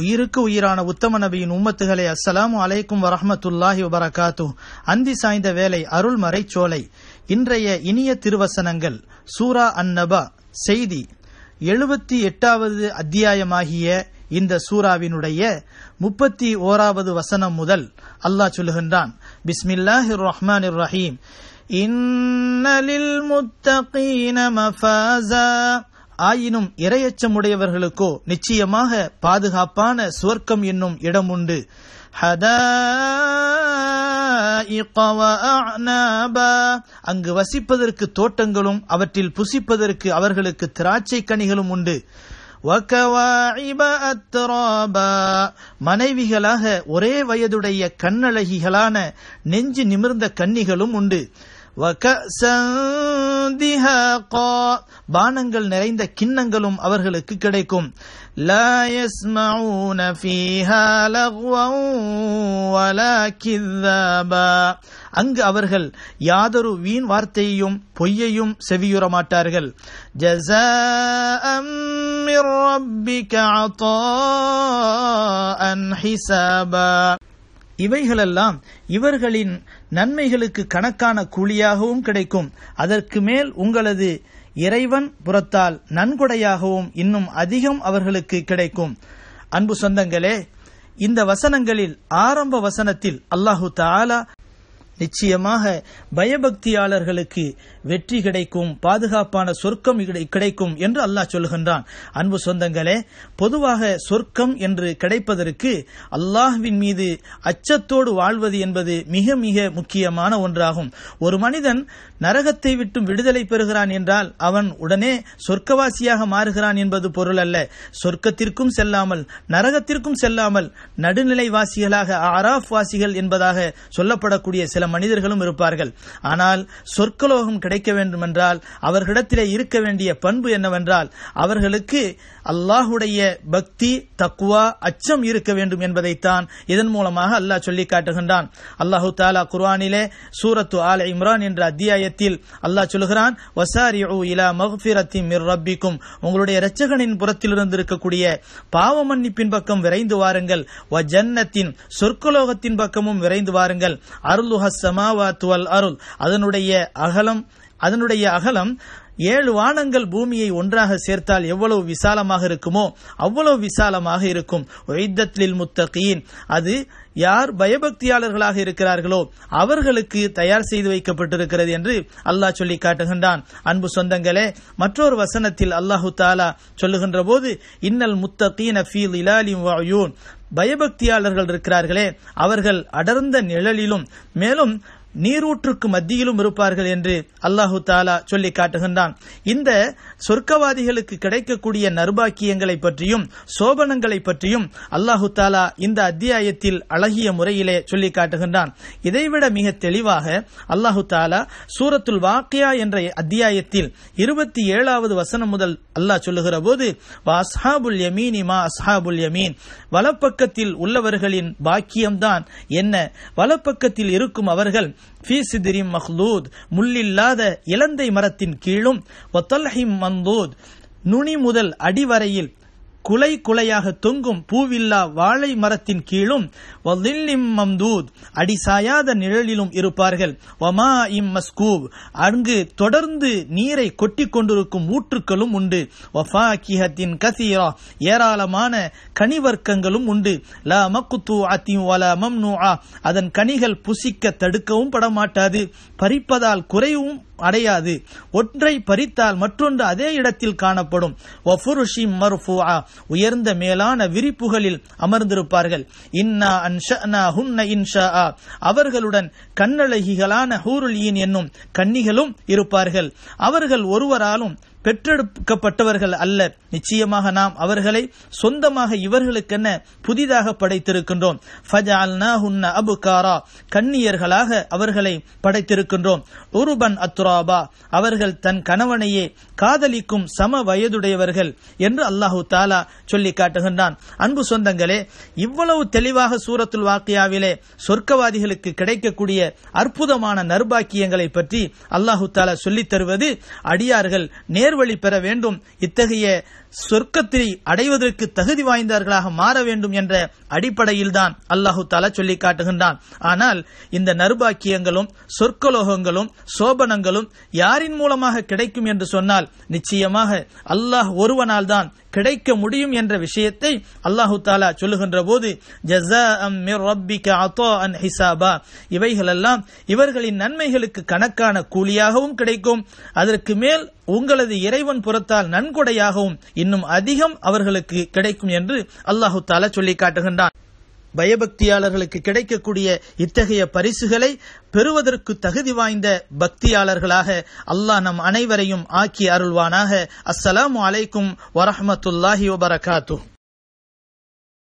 உயிருக்கு உயிரான உத்தம நபியின் உம்மத்துகளை அஸ்ஸலாம் அலைக்கும் வரஹமத்துல்லாஹி வபரகாத்து அந்தி சாய்ந்த வேலை அருள்மறை சோலை இன்றைய இனிய திருவசனங்கள் சூரா அந்நபா செய்தி எழுபத்தி எட்டாவது அத்தியாயமாகிய இந்த சூராவினுடைய முப்பத்தி ஓராவது வசனம் முதல் அல்லாஹ் சொல்லுகின்றான் பிஸ்மில்லாஹி ரஹ்மான் ரஹீம் இன்னலில் முத்தகீன மஃபாசா ஆயினும் இரையச்சமுடையவர்களுக்கோ நிச்சயமாக பாதுகாப்பான சுவர்க்கம் என்னும் இடம் உண்டு அங்கு வசிப்பதற்கு தோட்டங்களும் அவற்றில் புசிப்பதற்கு அவர்களுக்கு திராட்சை கனிகளும் உண்டு மனைவிகளாக ஒரே வயதுடைய கண்ணழகிகளான நெஞ்சு நிமிர்ந்த கன்னிகளும் உண்டு பானங்கள் நிறைந்த கிண்ணங்களும் அவர்களுக்கு கிடைக்கும் அங்கு அவர்கள் யாதொரு வீண் வார்த்தையையும் பொய்யையும் செவியுற மாட்டார்கள் இவைகளெல்லாம் இவர்களின் நன்மைகளுக்கு கணக்கான கூலியாகவும் கிடைக்கும் அதற்கு மேல் உங்களது இறைவன் புறத்தால் நன்கொடையாகவும் இன்னும் அதிகம் அவர்களுக்கு கிடைக்கும் அன்பு சொந்தங்களே இந்த வசனங்களில் ஆரம்ப வசனத்தில் அல்லாஹு தாலா நிச்சயமாக பயபக்தியாளர்களுக்கு வெற்றி கிடைக்கும் பாதுகாப்பான சொர்க்கம் கிடைக்கும் என்று அல்லாஹ் சொல்கின்றான் அன்பு சொந்தங்களே பொதுவாக சொர்க்கம் என்று கிடைப்பதற்கு அல்லாஹ்வின் மீது அச்சத்தோடு வாழ்வது என்பது மிக மிக முக்கியமான ஒன்றாகும் ஒரு மனிதன் நரகத்தை விட்டு விடுதலை பெறுகிறான் என்றால் அவன் உடனே சொர்க்கவாசியாக மாறுகிறான் என்பது பொருள் அல்ல சொர்க்கத்திற்கும் செல்லாமல் நரகத்திற்கும் செல்லாமல் நடுநிலை வாசிகளாக ஆராஃப் வாசிகள் என்பதாக சொல்லப்படக்கூடிய சில மனிதர்களும் இருப்பார்கள் ஆனால் சொற்கலோகம் கிடைக்க வேண்டும் என்றால் அவர்களிடத்திலே இருக்க வேண்டிய பண்பு என்னவென்றால் அவர்களுக்கு அல்லாஹுடைய பக்தி தக்குவா அச்சம் இருக்க வேண்டும் என்பதைத்தான் இதன் மூலமாக அல்லாஹ் சொல்லி காட்டுகின்றான் அல்லாஹு தாலா குர்வானிலே சூரத்து ஆல் இம்ரான் என்ற அத்தியாயத்தில் அல்லாஹ் சொல்லுகிறான் ரப்பிக்கும் உங்களுடைய இரட்சகனின் புறத்திலிருந்து இருக்கக்கூடிய பாவ மன்னிப்பின் பக்கம் விரைந்து வாருங்கள் ஜன்னத்தின் சொற்கலோகத்தின் பக்கமும் விரைந்து வாருங்கள் அருள் சமாவாத்துவல் அருள் அதனுடைய அகலம் அதனுடைய அகலம் ஏழு வானங்கள் பூமியை ஒன்றாக சேர்த்தால் எவ்வளவு விசாலமாக இருக்குமோ அவ்வளவு விசாலமாக இருக்கும் ஒய்தத்லில் முத்தகீன் அது யார் பயபக்தியாளர்களாக இருக்கிறார்களோ அவர்களுக்கு தயார் செய்து வைக்கப்பட்டிருக்கிறது என்று அல்லாஹ் சொல்லி காட்டுகின்றான் அன்பு சொந்தங்களே மற்றொரு வசனத்தில் அல்லாஹு தாலா சொல்லுகின்ற போது இன்னல் முத்தகீன பயபக்தியாளர்கள் இருக்கிறார்களே அவர்கள் அடர்ந்த நிழலிலும் மேலும் நீரூற்றுக்கு மத்தியிலும் இருப்பார்கள் என்று அல்லாஹு தாலா சொல்லிக் காட்டுகின்றான் இந்த சொர்க்கவாதிகளுக்கு கிடைக்கக்கூடிய நர்பாக்கியங்களை பற்றியும் சோபனங்களை பற்றியும் அல்லாஹு தாலா இந்த அத்தியாயத்தில் அழகிய முறையிலே சொல்லிக் காட்டுகின்றான் இதைவிட மிக தெளிவாக அல்லாஹு தாலா சூரத்துல் வாக்கியா என்ற அத்தியாயத்தில் இருபத்தி ஏழாவது வசனம் முதல் அல்லாஹ் சொல்லுகிற போது அஸ்ஹாபுல் யமீன் இமா அஸ்ஹாபுல் யமீன் வலப்பக்கத்தில் உள்ளவர்களின் பாக்கியம்தான் என்ன வலப்பக்கத்தில் இருக்கும் அவர்கள் மஹ்லூத் முள்ளில்லாத இலந்தை மரத்தின் கீழும் நுனி முதல் அடிவரையில் குலை குலையாக தொங்கும் பூவில்லா வாழை மரத்தின் கீழும் மம்தூத் அடிசாயாத நிழலிலும் இருப்பார்கள் வமா இம் மஸ்கூப் அங்கு தொடர்ந்து நீரை கொட்டிக் கொண்டிருக்கும் ஊற்றுக்களும் உண்டு வஃபா கிஹத்தின் கசீரா ஏராளமான கனிவர்க்கங்களும் உண்டு லா மக்குத்து அத்தின் வலா மம்னூஆ அதன் கனிகள் புசிக்க தடுக்கவும் படமாட்டாது பறிப்பதால் குறைவும் அடையாது ஒன்றை பறித்தால் மற்றொன்று அதே இடத்தில் காணப்படும் உயர்ந்த மேலான விரிப்புகளில் அமர்ந்திருப்பார்கள் இன்னா இன்ஷா அவர்களுடன் கண்ணழகிகளான ஹூருலியின் என்னும் கன்னிகளும் இருப்பார்கள் அவர்கள் ஒருவராலும் பெற்றெடுக்கப்பட்டவர்கள் அல்ல நிச்சயமாக நாம் அவர்களை சொந்தமாக இவர்களுக்கென புதிதாக படைத்திருக்கின்றோம் காரா கண்ணியர்களாக அவர்களை படைத்திருக்கின்றோம் உருபன் அத்துராபா அவர்கள் தன் கணவனையே காதலிக்கும் சம வயதுடையவர்கள் என்று அல்லாஹு தாலா சொல்லி காட்டுகின்றான் அன்பு சொந்தங்களே இவ்வளவு தெளிவாக சூரத்துல் வாக்கியாவிலே சொர்க்கவாதிகளுக்கு கிடைக்கக்கூடிய அற்புதமான நர்பாக்கியங்களை பற்றி அல்லாஹு தாலா சொல்லித் தருவது அடியார்கள் நேர் வழி பெற வேண்டும் இத்தகைய சொர்க்கத்தை அடைவதற்கு தகுதி வாய்ந்தவர்களாக மாற வேண்டும் என்ற அடிப்படையில் தான் அல்லாஹு தாலா சொல்லி காட்டுகின்றான் ஆனால் இந்த நறுபாக்கியங்களும் சொர்க்கலோகங்களும் சோபனங்களும் யாரின் மூலமாக கிடைக்கும் என்று சொன்னால் நிச்சயமாக அல்லாஹ் ஒருவனால் தான் கிடைக்க முடியும் என்ற விஷயத்தை அல்லாஹு தாலா சொல்லுகின்ற போது இவைகளெல்லாம் இவர்களின் நன்மைகளுக்கு கணக்கான கூலியாகவும் கிடைக்கும் அதற்கு மேல் உங்களது இறைவன் புறத்தால் நன்கொடையாகவும் இன்னும் அதிகம் அவர்களுக்கு கிடைக்கும் என்று அல்லாஹு தாலா சொல்லி காட்டுகின்றான் பயபக்தியாளர்களுக்கு கிடைக்கக்கூடிய இத்தகைய பரிசுகளை பெறுவதற்கு தகுதி வாய்ந்த பக்தியாளர்களாக அல்லாஹ் நம் அனைவரையும் ஆக்கி அருள்வானாக அஸ்ஸலாமு அலைக்கும் வரஹமத்துல்லாஹி வபரகாத்து